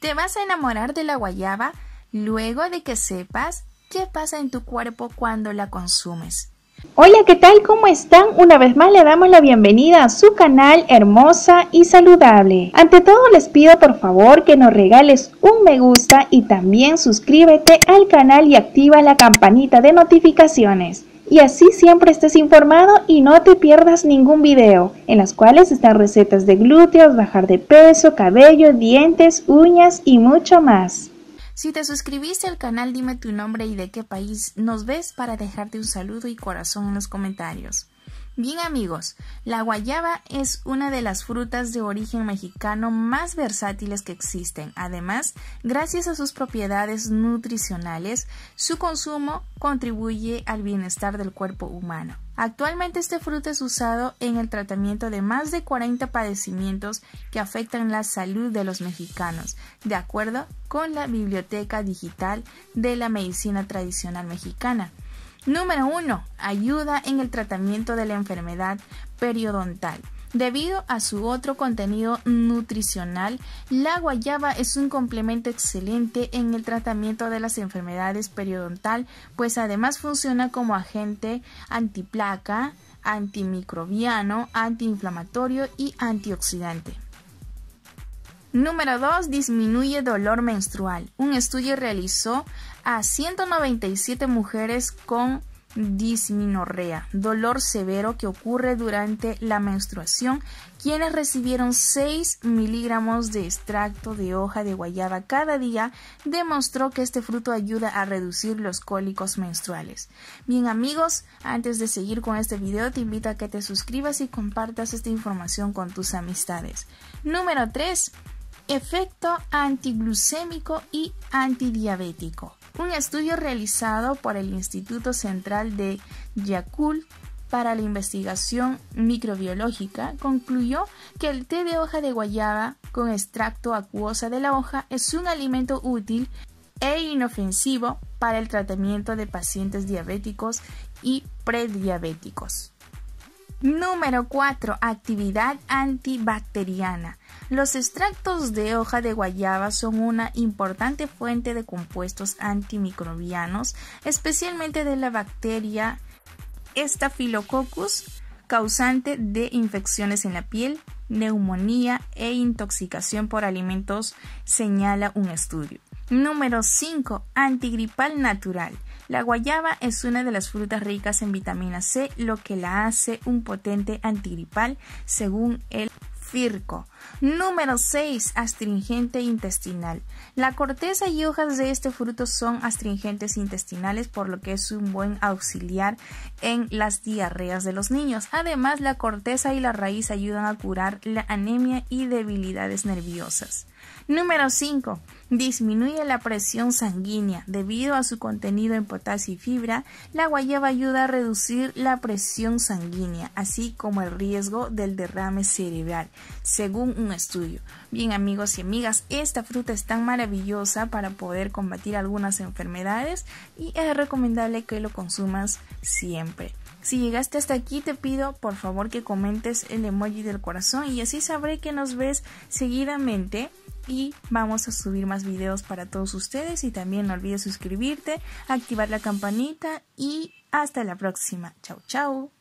Te vas a enamorar de la guayaba luego de que sepas qué pasa en tu cuerpo cuando la consumes. Hola, ¿qué tal? ¿Cómo están? Una vez más le damos la bienvenida a su canal hermosa y saludable. Ante todo les pido por favor que nos regales un me gusta y también suscríbete al canal y activa la campanita de notificaciones y así siempre estés informado y no te pierdas ningún video, en las cuales están recetas de glúteos, bajar de peso, cabello, dientes, uñas y mucho más. Si te suscribiste al canal dime tu nombre y de qué país nos ves para dejarte un saludo y corazón en los comentarios. Bien amigos, la guayaba es una de las frutas de origen mexicano más versátiles que existen. Además, gracias a sus propiedades nutricionales, su consumo contribuye al bienestar del cuerpo humano. Actualmente este fruto es usado en el tratamiento de más de 40 padecimientos que afectan la salud de los mexicanos, de acuerdo con la Biblioteca Digital de la Medicina Tradicional Mexicana. Número 1. Ayuda en el tratamiento de la enfermedad periodontal. Debido a su otro contenido nutricional, la guayaba es un complemento excelente en el tratamiento de las enfermedades periodontal, pues además funciona como agente antiplaca, antimicrobiano, antiinflamatorio y antioxidante. Número 2. Disminuye dolor menstrual. Un estudio realizó a 197 mujeres con disminorrea, dolor severo que ocurre durante la menstruación, quienes recibieron 6 miligramos de extracto de hoja de guayaba cada día, demostró que este fruto ayuda a reducir los cólicos menstruales. Bien amigos, antes de seguir con este video te invito a que te suscribas y compartas esta información con tus amistades. Número 3 efecto antiglucémico y antidiabético. Un estudio realizado por el Instituto Central de Yakult para la investigación microbiológica concluyó que el té de hoja de guayaba con extracto acuosa de la hoja es un alimento útil e inofensivo para el tratamiento de pacientes diabéticos y prediabéticos. Número 4. Actividad antibacteriana. Los extractos de hoja de guayaba son una importante fuente de compuestos antimicrobianos, especialmente de la bacteria Staphylococcus, causante de infecciones en la piel, neumonía e intoxicación por alimentos, señala un estudio. Número 5. Antigripal natural. La guayaba es una de las frutas ricas en vitamina C, lo que la hace un potente antigripal según el Firco. Número 6. Astringente intestinal. La corteza y hojas de este fruto son astringentes intestinales, por lo que es un buen auxiliar en las diarreas de los niños. Además, la corteza y la raíz ayudan a curar la anemia y debilidades nerviosas. Número 5. Disminuye la presión sanguínea. Debido a su contenido en potasio y fibra, la guayaba ayuda a reducir la presión sanguínea, así como el riesgo del derrame cerebral, según un estudio. Bien amigos y amigas, esta fruta es tan maravillosa para poder combatir algunas enfermedades y es recomendable que lo consumas siempre. Si llegaste hasta aquí te pido por favor que comentes el emoji del corazón y así sabré que nos ves seguidamente y vamos a subir más videos para todos ustedes y también no olvides suscribirte, activar la campanita y hasta la próxima. Chau, chau.